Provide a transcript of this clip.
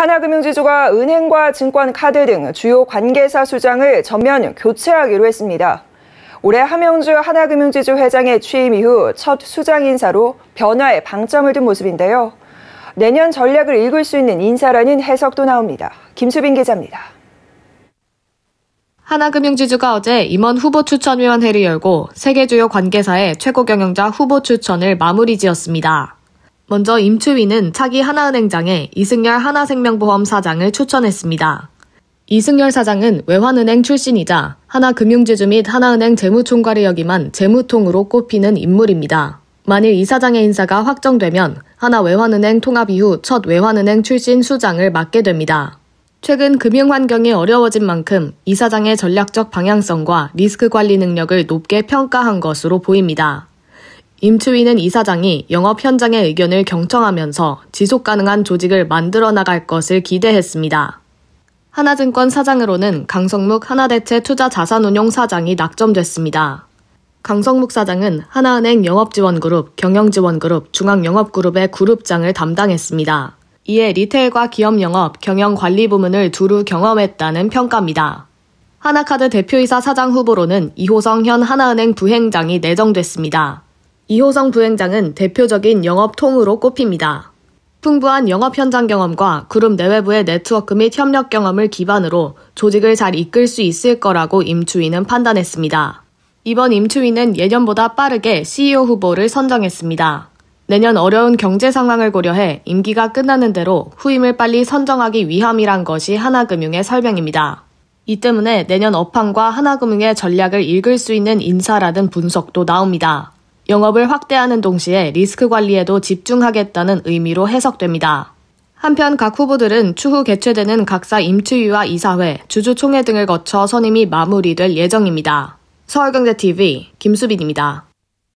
하나금융지주가 은행과 증권카드 등 주요 관계사 수장을 전면 교체하기로 했습니다. 올해 하명주 하나금융지주 회장의 취임 이후 첫 수장 인사로 변화에 방점을 둔 모습인데요. 내년 전략을 읽을 수 있는 인사라는 해석도 나옵니다. 김수빈 기자입니다. 하나금융지주가 어제 임원 후보 추천위원회를 열고 세계 주요 관계사의 최고 경영자 후보 추천을 마무리 지었습니다. 먼저 임추위는 차기 하나은행장에 이승열 하나생명보험 사장을 추천했습니다. 이승열 사장은 외환은행 출신이자 하나금융지주 및 하나은행 재무총괄을 역임한 재무통으로 꼽히는 인물입니다. 만일 이 사장의 인사가 확정되면 하나외환은행 통합 이후 첫 외환은행 출신 수장을 맡게 됩니다. 최근 금융 환경이 어려워진 만큼 이 사장의 전략적 방향성과 리스크 관리 능력을 높게 평가한 것으로 보입니다. 임추위는 이사장이 영업 현장의 의견을 경청하면서 지속 가능한 조직을 만들어 나갈 것을 기대했습니다. 하나증권 사장으로는 강성묵 하나대체 투자자산운용 사장이 낙점됐습니다. 강성묵 사장은 하나은행 영업지원그룹, 경영지원그룹, 중앙영업그룹의 그룹장을 담당했습니다. 이에 리테일과 기업영업, 경영관리 부문을 두루 경험했다는 평가입니다. 하나카드 대표이사 사장 후보로는 이호성 현 하나은행 부행장이 내정됐습니다. 이호성 부행장은 대표적인 영업 통으로 꼽힙니다. 풍부한 영업 현장 경험과 그룹 내외부의 네트워크 및 협력 경험을 기반으로 조직을 잘 이끌 수 있을 거라고 임추위는 판단했습니다. 이번 임추위는 예년보다 빠르게 CEO 후보를 선정했습니다. 내년 어려운 경제 상황을 고려해 임기가 끝나는 대로 후임을 빨리 선정하기 위함이란 것이 하나금융의 설명입니다. 이 때문에 내년 업황과 하나금융의 전략을 읽을 수 있는 인사라는 분석도 나옵니다. 영업을 확대하는 동시에 리스크 관리에도 집중하겠다는 의미로 해석됩니다. 한편 각 후보들은 추후 개최되는 각사 임추위와 이사회, 주주총회 등을 거쳐 선임이 마무리될 예정입니다. 서울경제TV 김수빈입니다.